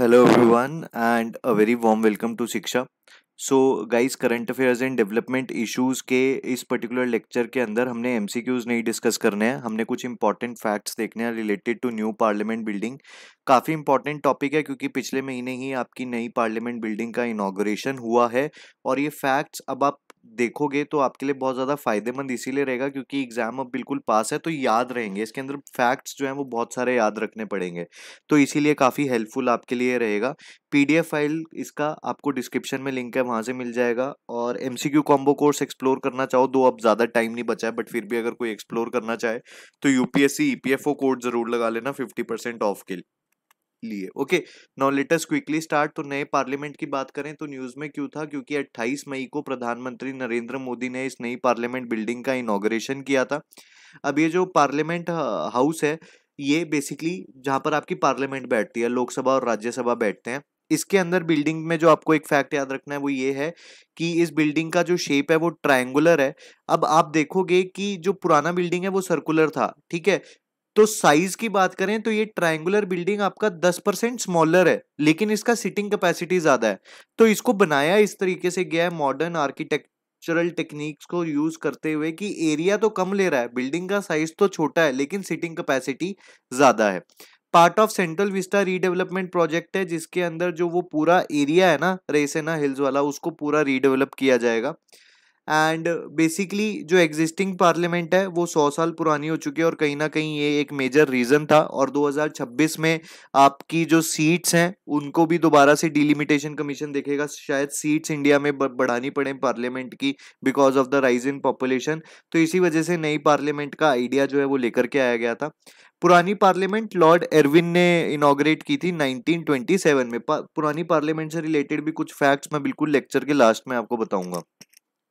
hello everyone and a very warm welcome to Shiksha so guys current affairs and development issues के इस particular lecture के अंदर हमने M नहीं डिस्कस करने हैं हमने कुछ इंपॉर्टेंट फैक्ट्स देखने हैं related to new parliament building काफ़ी इंपॉर्टेंट टॉपिक है क्योंकि पिछले महीने ही आपकी नई पार्लियामेंट बिल्डिंग का इनाग्रेशन हुआ है और ये फैक्ट्स अब आप देखोगे तो आपके लिए बहुत ज़्यादा फायदेमंद इसीलिए रहेगा क्योंकि एग्ज़ाम अब बिल्कुल पास है तो याद रहेंगे इसके अंदर फैक्ट्स जो हैं वो बहुत सारे याद रखने पड़ेंगे तो इसीलिए काफ़ी हेल्पफुल आपके लिए रहेगा पीडीएफ फाइल इसका आपको डिस्क्रिप्शन में लिंक है वहाँ से मिल जाएगा और M C combo course explore करना चाहो दो तो अब ज़्यादा टाइम नहीं बचा है बट फिर भी अगर कोई एक्सप्लोर करना चाहे तो यू पी कोड ज़रूर लगा लेना फिफ्टी परसेंट ऑफ के लिए लिए okay now us quickly start तो नए पार्लियामेंट की बात करें तो न्यूज में क्यों था क्योंकि 28 मई को प्रधानमंत्री नरेंद्र मोदी ने इस नई पार्लियामेंट बिल्डिंग का इनोग्रेशन किया था अब ये जो पार्लियामेंट हाउस है ये बेसिकली जहाँ पर आपकी पार्लियामेंट बैठती है लोकसभा और राज्यसभा बैठते हैं इसके अंदर बिल्डिंग में जो आपको एक फैक्ट याद रखना है वो ये है कि इस बिल्डिंग का जो शेप है वो ट्रायंगुलर है अब आप देखोगे कि जो पुराना बिल्डिंग है वो सर्कुलर था ठीक है तो साइज की बात करें तो ये ट्रायंगुलर बिल्डिंग आपका 10 परसेंट स्मॉलर है लेकिन इसका सिटिंग कैपेसिटी ज्यादा है तो इसको बनाया इस तरीके से गया है मॉडर्न आर्किटेक्चरल टेक्निक्स को यूज करते हुए कि एरिया तो कम ले रहा है बिल्डिंग का साइज तो छोटा है लेकिन सिटिंग कैपेसिटी ज्यादा है part of Central Vista redevelopment project है जिसके अंदर जो वो पूरा एरिया है ना रेसेना हिल्स वाला उसको पूरा रीडेवलप किया जाएगा एंड बेसिकली जो एग्जिस्टिंग पार्लियामेंट है वो सौ साल पुरानी हो चुकी है और कहीं ना कहीं ये एक मेजर रीज़न था और 2026 में आपकी जो सीट्स हैं उनको भी दोबारा से डिलिमिटेशन कमीशन देखेगा शायद सीट्स इंडिया में बढ़ानी पड़े पार्लियामेंट की because of the rise in population तो इसी वजह से नई पार्लियामेंट का आइडिया जो है वो लेकर के आया गया था पुरानी पार्लियामेंट लॉर्ड एरविन ने इनाग्रेट की थी 1927 में पुरानी पार्लियामेंट से रिलेटेड भी कुछ फैक्ट्स मैं बिल्कुल लेक्चर के लास्ट में आपको बताऊंगा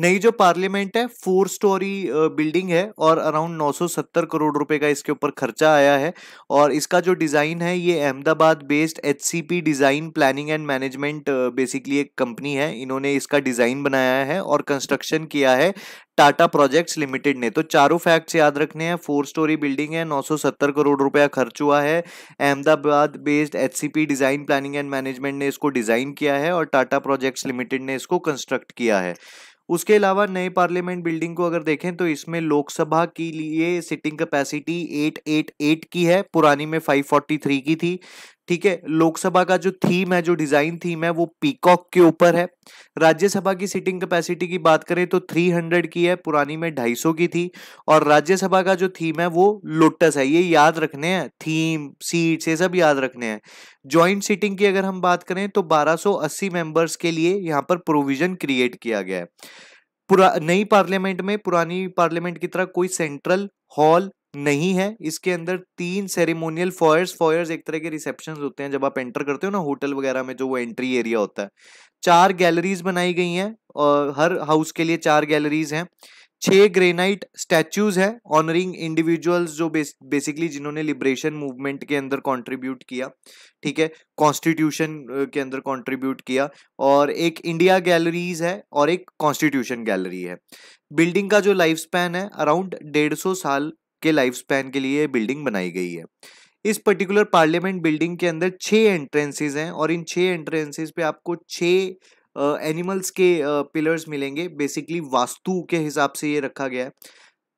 नई जो पार्लियामेंट है फोर स्टोरी बिल्डिंग है और अराउंड 970 करोड़ रुपए का इसके ऊपर खर्चा आया है और इसका जो डिज़ाइन है ये Ahmedabad based H design planning and management basically एक कंपनी है इन्होंने इसका डिज़ाइन बनाया है और कंस्ट्रक्शन किया है टाटा प्रोजेक्ट्स लिमिटेड ने तो चारों फैक्ट्स याद रखने हैं फोर स्टोरी बिल्डिंग है 970 करोड़ रुपया खर्च हुआ है Ahmedabad based HCP design planning and management ने इसको डिज़ाइन किया है और टाटा प्रोजेक्ट्स लिमिटेड ने इसको कंस्ट्रक्ट किया है उसके अलावा नए पार्लियामेंट बिल्डिंग को अगर देखें तो इसमें लोकसभा के लिए सिटिंग कैपेसिटी 888 की है पुरानी में 543 की थी ठीक है लोकसभा का जो थीम है जो डिजाइन थीम है वो पीकॉक के ऊपर है राज्यसभा की सीटिंग कैपेसिटी की बात करें तो 300 की है पुरानी में 250 की थी और राज्यसभा का जो थीम है वो लोटस है ये याद रखने हैं थीम सीट्स ये सब याद रखने हैं ज्वाइंट सीटिंग की अगर हम बात करें तो 1280 मेंबर्स के लिए यहाँ पर प्रोविजन क्रिएट किया गया है पुरा नई पार्लियामेंट में पुरानी पार्लियामेंट की तरह कोई सेंट्रल हॉल नहीं है इसके अंदर तीन सेरेमोनियल फॉयर्स फॉयर्स एक तरह के रिसेप्शन होते हैं जब आप एंटर करते हो ना होटल वगैरह में जो वो एंट्री एरिया होता है चार गैलरीज बनाई गई हैं और हर हाउस के लिए चार गैलरीज हैं छह ग्रेनाइट स्टैचूज हैं ऑनरिंग इंडिविजुअल्स जो बेस, बेसिकली जिन्होंने लिबरेशन मूवमेंट के अंदर कंट्रीब्यूट किया ठीक है कॉन्स्टिट्यूशन के अंदर कंट्रीब्यूट किया और एक इंडिया गैलरीज है और एक कॉन्स्टिट्यूशन गैलरी है बिल्डिंग का जो लाइफ स्पैन है अराउंड डेढ़ सौ साल के लाइफ स्पैन के लिए बिल्डिंग बनाई गई है इस पर्टिकुलर पार्लियामेंट बिल्डिंग के अंदर छः एंट्रेंसेज हैं और इन छः एंट्रेंसेज पे आपको छः एनिमल्स के पिलर्स मिलेंगे बेसिकली वास्तु के हिसाब से ये रखा गया है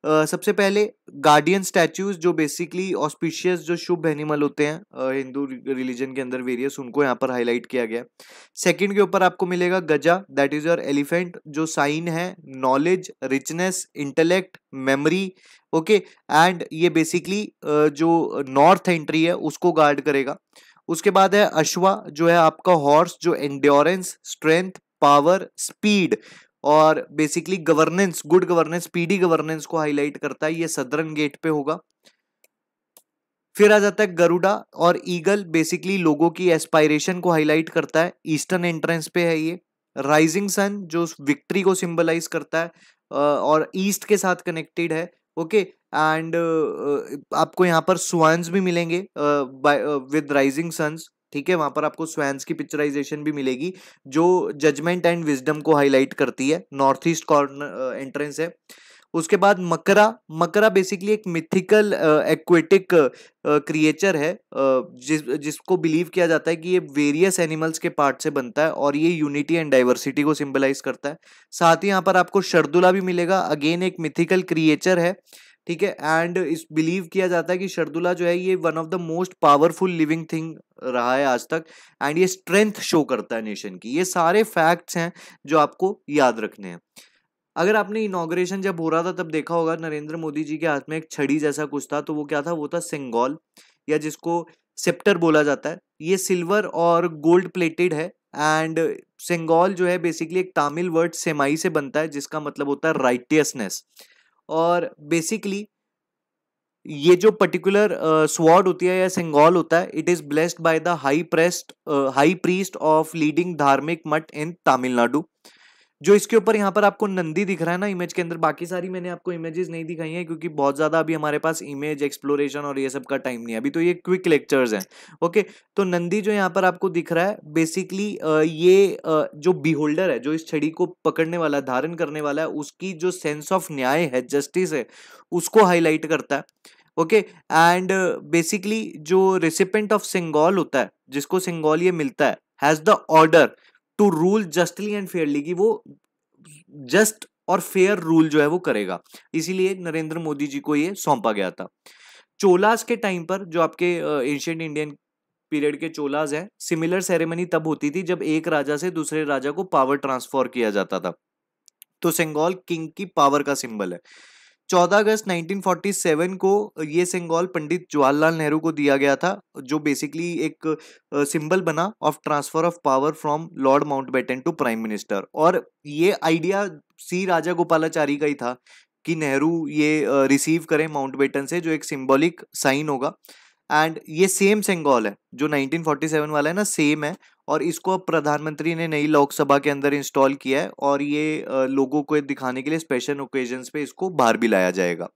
सबसे पहले गार्डियन स्टैचूज जो बेसिकली ऑस्पिशियस जो शुभ एनिमल होते हैं हिंदू रिलीजन के अंदर वेरियस उनको यहाँ पर हाईलाइट किया गया सेकंड के ऊपर आपको मिलेगा Gaja that is your elephant जो साइन है knowledge richness intellect memory okay and ये बेसिकली uh, जो नॉर्थ एंट्री है उसको गार्ड करेगा उसके बाद है अश्वा जो है आपका हॉर्स जो एंड्योरेंस स्ट्रेंथ पावर स्पीड और basically governance good governance PD governance को हाईलाइट करता है ये सदरन गेट पे होगा फिर आ जाता है गरुडा और ईगल बेसिकली लोगों की एस्पायरेशन को हाईलाइट करता है ईस्टर्न एंट्रेंस पे है ये राइजिंग सन जो विक्ट्री को सिंबलाइज करता है और ईस्ट के साथ कनेक्टेड है ओके एंड आपको यहाँ पर स्वान्स भी मिलेंगे विद राइजिंग सन्स ठीक है वहां पर आपको स्वैंस की पिक्चराइजेशन भी मिलेगी जो जजमेंट एंड विजडम को हाईलाइट करती है नॉर्थ ईस्ट कॉर्नर एंट्रेंस है उसके बाद मकरा मकरा बेसिकली एक मिथिकल एक्वेटिक क्रिएचर है जिस जिसको बिलीव किया जाता है कि ये वेरियस एनिमल्स के पार्ट से बनता है और ये यूनिटी एंड डाइवर्सिटी को सिंबलाइज करता है साथ ही यहाँ पर आपको शर्दुला भी मिलेगा अगेन एक मिथिकल क्रिएचर है ठीक है एंड इस बिलीव किया जाता है कि शर्दुला जो है ये one of the most powerful living thing रहा है आज तक एंड ये स्ट्रेंथ शो करता है नेशन की ये सारे फैक्ट्स हैं जो आपको याद रखने हैं अगर आपने इनाग्रेशन जब हो रहा था तब देखा होगा नरेंद्र मोदी जी के हाथ में एक छड़ी जैसा कुछ था तो वो क्या था वो था सिंगॉल या जिसको सेप्टर बोला जाता है ये सिल्वर और गोल्ड प्लेटेड है एंड सिंगॉल जो है बेसिकली एक तमिल वर्ड सेमाई से बनता है जिसका मतलब होता है राइटियसनेस और बेसिकली ये जो पर्टिकुलर स्वॉर्ड uh, होती है या सिंगॉल होता है it is blessed by the high priest high priest of leading धार्मिक मठ इन तमिलनाडु जो इसके ऊपर यहाँ पर आपको नंदी दिख रहा है ना इमेज के अंदर बाकी सारी मैंने आपको इमेजेस नहीं दिखाई हैं क्योंकि बहुत ज़्यादा अभी हमारे पास इमेज एक्सप्लोरेशन और ये सब का टाइम नहीं है अभी तो ये क्विक लेक्चर्स हैं ओके तो नंदी जो यहाँ पर आपको दिख रहा है बेसिकली ये जो बिहोल्डर है जो इस छड़ी को पकड़ने वाला धारण करने वाला है उसकी जो सेंस ऑफ न्याय है जस्टिस है उसको हाईलाइट करता है ओके एंड बेसिकली जो रिसिपेंट ऑफ सिंगॉल होता है जिसको सिंगॉल ये मिलता है has the order to rule justly and fairly कि वो जस्ट और फेयर रूल जो है वो करेगा इसीलिए नरेंद्र मोदी जी को ये सौंपा गया था चोलास के टाइम पर जो आपके एंशियंट इंडियन पीरियड के चोलाज हैं सिमिलर सेरेमनी तब होती थी जब एक राजा से दूसरे राजा को पावर ट्रांसफर किया जाता था तो सेंगोल किंग की पावर का सिंबल है 14 अगस्त 1947 को ये सिंगॉल पंडित जवाहरलाल नेहरू को दिया गया था जो बेसिकली एक सिंबल बना of transfer of power from Lord Mountbatten to prime minister और ये आइडिया सी राजा गोपालाचारी का ही था कि नेहरू ये रिसीव करें माउंट बेटन से जो एक सिंबॉलिक साइन होगा एंड ये सेम सेंगोल है जो 1947 वाला है ना सेम है और इसको अब प्रधानमंत्री ने नई लोकसभा के अंदर इंस्टॉल किया है और ये लोगों को दिखाने के लिए स्पेशल ओकेजन पे इसको बाहर भी लाया जाएगा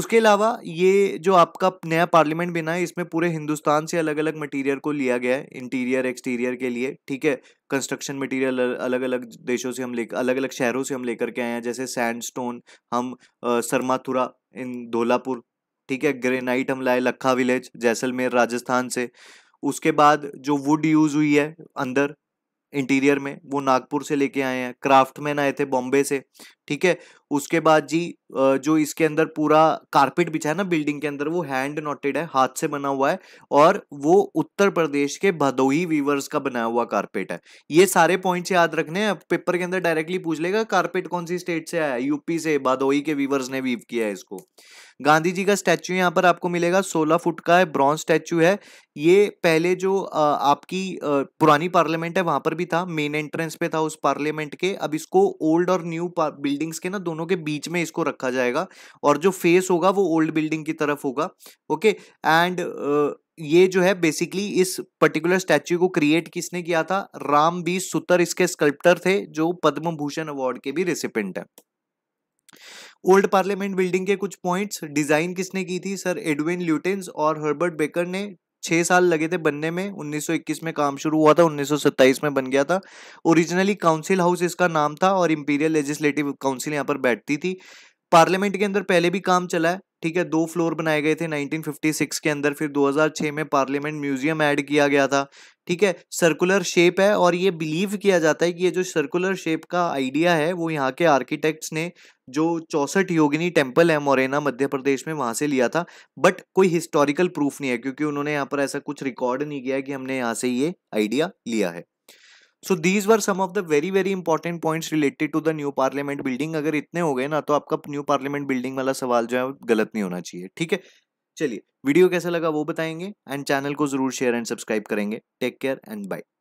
उसके अलावा ये जो आपका नया पार्लियामेंट बिना है इसमें पूरे हिंदुस्तान से अलग अलग मटेरियल को लिया गया है इंटीरियर एक्सटीरियर के लिए ठीक है कंस्ट्रक्शन मटेरियल अलग अलग देशों से हम ले अलग अलग शहरों से हम लेकर के आए हैं जैसे सैंडस्टोन हम सरमाथुरा इन धोलापुर ठीक है ग्रेनाइट हम लाए लखा विलेज जैसलमेर राजस्थान से उसके बाद जो वुड यूज़ हुई है अंदर इंटीरियर में वो नागपुर से लेके आए हैं क्राफ्ट मैन आए थे बॉम्बे से ठीक है उसके बाद जी जो इसके अंदर पूरा कारपेट बिछा है ना बिल्डिंग के अंदर वो हैंड नोटेड है हाथ से बना हुआ है और वो उत्तर प्रदेश के भदोही वीवर्स का बनाया हुआ कारपेट है ये सारे पॉइंट्स याद रखने हैं पेपर के अंदर डायरेक्टली पूछ लेगा कारपेट कौन सी स्टेट से आया यूपी से भदोही के वीवर्स ने वीव किया है इसको गांधी जी का स्टैचू यहाँ पर आपको मिलेगा सोलह फुट का है ब्रॉन्ज स्टैचू है ये पहले जो आपकी पुरानी पार्लियामेंट है वहां पर भी था मेन एंट्रेंस पे था उस पार्लियामेंट के अब इसको ओल्ड और न्यू बिल्डिंग्स के ना दोनों दोनों के बीच में इसको रखा जाएगा और जो फेस होगा वो ओल्ड बिल्डिंग की तरफ होगा ओके एंड ये जो है बेसिकली इस पर्टिकुलर स्टैच्यू को क्रिएट किसने किया था राम बी सुतर इसके स्कल्प्टर थे जो पद्म भूषण अवार्ड के भी रिसिपेंट है ओल्ड पार्लियामेंट बिल्डिंग के कुछ पॉइंट्स डिजाइन किसने की थी सर एडविन ल्यूटेंस और हर्बर्ट बेकर ने छः साल लगे थे बनने में 1921 में काम शुरू हुआ था 1927 में बन गया था ओरिजिनली काउंसिल हाउस इसका नाम था और इंपीरियल लेजिस्लेटिव काउंसिल यहाँ पर बैठती थी पार्लियामेंट के अंदर पहले भी काम चला है ठीक है दो फ्लोर बनाए गए थे 1956 के अंदर फिर 2006 में पार्लियामेंट म्यूजियम ऐड किया गया था ठीक है सर्कुलर शेप है और ये बिलीव किया जाता है कि ये जो सर्कुलर शेप का आइडिया है वो यहाँ के आर्किटेक्ट्स ने जो चौसठ योगिनी टेम्पल है मोरेना मध्य प्रदेश में वहाँ से लिया था बट कोई हिस्टोरिकल प्रूफ नहीं है क्योंकि उन्होंने यहाँ पर ऐसा कुछ रिकॉर्ड नहीं किया कि हमने यहाँ से ये आइडिया लिया है so these were some of the very very important points related to the new parliament building अगर इतने हो गए ना तो आपका न्यू पार्लियामेंट बिल्डिंग वाला सवाल जो है गलत नहीं होना चाहिए ठीक है चलिए वीडियो कैसा लगा वो बताएंगे एंड चैनल को जरूर शेयर एंड सब्सक्राइब करेंगे टेक केयर एंड बाय